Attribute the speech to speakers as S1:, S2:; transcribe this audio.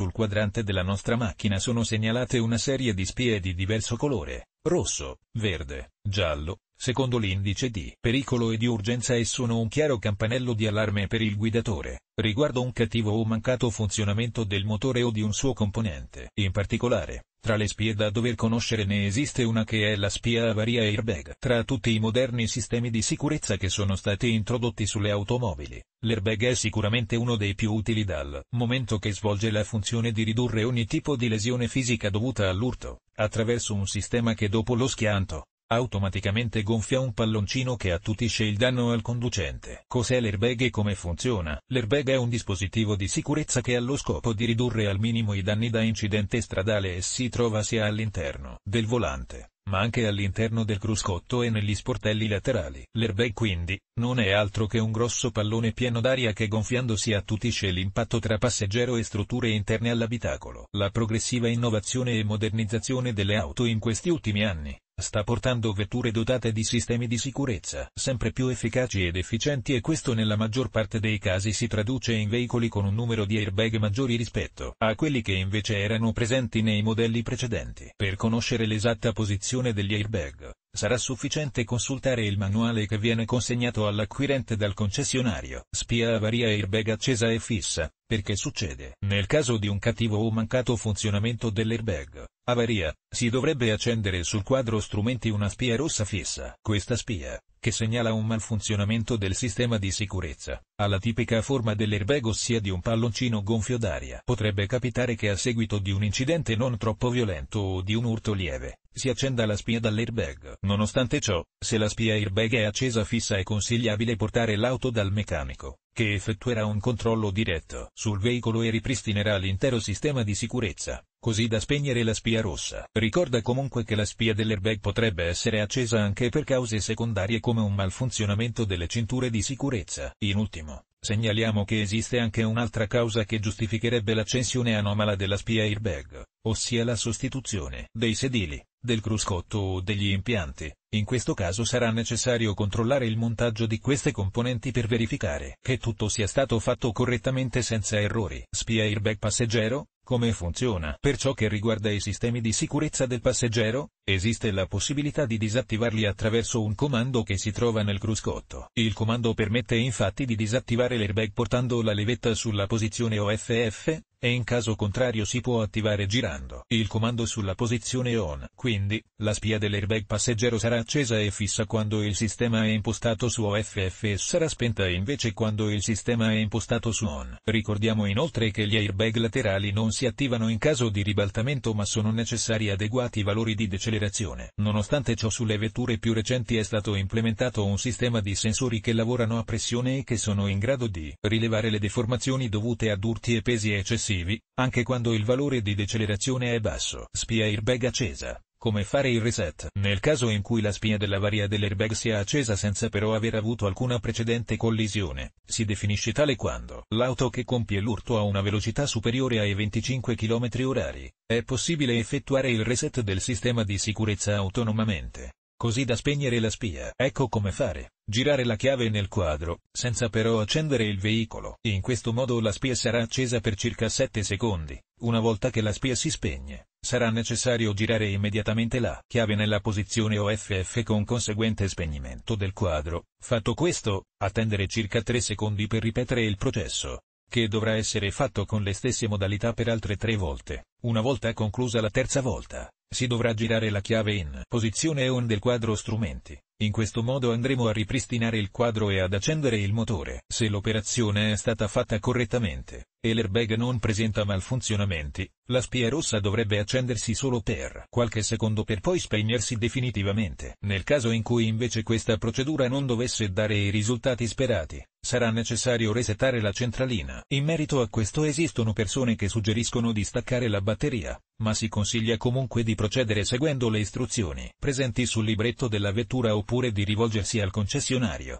S1: sul quadrante della nostra macchina sono segnalate una serie di spie di diverso colore rosso, verde, giallo, secondo l'indice di pericolo e di urgenza e sono un chiaro campanello di allarme per il guidatore, riguardo un cattivo o mancato funzionamento del motore o di un suo componente. In particolare, tra le spie da dover conoscere ne esiste una che è la spia avaria airbag. Tra tutti i moderni sistemi di sicurezza che sono stati introdotti sulle automobili, l'airbag è sicuramente uno dei più utili dal momento che svolge la funzione di ridurre ogni tipo di lesione fisica dovuta all'urto, attraverso un sistema che dopo lo schianto, automaticamente gonfia un palloncino che attutisce il danno al conducente. Cos'è l'airbag e come funziona? L'airbag è un dispositivo di sicurezza che ha lo scopo di ridurre al minimo i danni da incidente stradale e si trova sia all'interno del volante ma anche all'interno del cruscotto e negli sportelli laterali. L'airbag quindi, non è altro che un grosso pallone pieno d'aria che gonfiandosi attutisce l'impatto tra passeggero e strutture interne all'abitacolo. La progressiva innovazione e modernizzazione delle auto in questi ultimi anni sta portando vetture dotate di sistemi di sicurezza sempre più efficaci ed efficienti e questo nella maggior parte dei casi si traduce in veicoli con un numero di airbag maggiori rispetto a quelli che invece erano presenti nei modelli precedenti. Per conoscere l'esatta posizione degli airbag, sarà sufficiente consultare il manuale che viene consegnato all'acquirente dal concessionario. Spia avaria airbag accesa e fissa, perché succede nel caso di un cattivo o mancato funzionamento dell'airbag Avaria, si dovrebbe accendere sul quadro strumenti una spia rossa fissa. Questa spia, che segnala un malfunzionamento del sistema di sicurezza, ha la tipica forma dell'airbag ossia di un palloncino gonfio d'aria. Potrebbe capitare che a seguito di un incidente non troppo violento o di un urto lieve, si accenda la spia dall'airbag. Nonostante ciò, se la spia airbag è accesa fissa è consigliabile portare l'auto dal meccanico, che effettuerà un controllo diretto sul veicolo e ripristinerà l'intero sistema di sicurezza, così da spegnere la spia rossa. Ricorda comunque che la spia dell'airbag potrebbe essere accesa anche per cause secondarie come un malfunzionamento delle cinture di sicurezza. In ultimo, Segnaliamo che esiste anche un'altra causa che giustificherebbe l'accensione anomala della spia airbag, ossia la sostituzione dei sedili, del cruscotto o degli impianti. In questo caso sarà necessario controllare il montaggio di queste componenti per verificare che tutto sia stato fatto correttamente senza errori. Spia airbag passeggero, come funziona? Per ciò che riguarda i sistemi di sicurezza del passeggero, esiste la possibilità di disattivarli attraverso un comando che si trova nel cruscotto. Il comando permette infatti di disattivare l'airbag portando la levetta sulla posizione OFF, e in caso contrario si può attivare girando il comando sulla posizione ON. Quindi, la spia dell'airbag passeggero sarà accesa e fissa quando il sistema è impostato su OFF e sarà spenta invece quando il sistema è impostato su ON. Ricordiamo inoltre che gli airbag laterali non si attivano in caso di ribaltamento ma sono necessari adeguati valori di decelerazione. Nonostante ciò sulle vetture più recenti è stato implementato un sistema di sensori che lavorano a pressione e che sono in grado di rilevare le deformazioni dovute ad urti e pesi eccessivi progressivi, anche quando il valore di decelerazione è basso. Spia airbag accesa. Come fare il reset? Nel caso in cui la spia della varia dell'airbag sia accesa senza però aver avuto alcuna precedente collisione, si definisce tale quando l'auto che compie l'urto ha una velocità superiore ai 25 km h è possibile effettuare il reset del sistema di sicurezza autonomamente così da spegnere la spia. Ecco come fare. Girare la chiave nel quadro, senza però accendere il veicolo. In questo modo la spia sarà accesa per circa 7 secondi. Una volta che la spia si spegne, sarà necessario girare immediatamente la chiave nella posizione OFF con conseguente spegnimento del quadro. Fatto questo, attendere circa 3 secondi per ripetere il processo che dovrà essere fatto con le stesse modalità per altre tre volte, una volta conclusa la terza volta. Si dovrà girare la chiave in posizione on del quadro strumenti. In questo modo andremo a ripristinare il quadro e ad accendere il motore, se l'operazione è stata fatta correttamente, e l'airbag non presenta malfunzionamenti, la spia rossa dovrebbe accendersi solo per qualche secondo per poi spegnersi definitivamente. Nel caso in cui invece questa procedura non dovesse dare i risultati sperati, sarà necessario resettare la centralina. In merito a questo esistono persone che suggeriscono di staccare la batteria, ma si consiglia comunque di procedere seguendo le istruzioni presenti sul libretto della vettura oppure di rivolgersi al concessionario.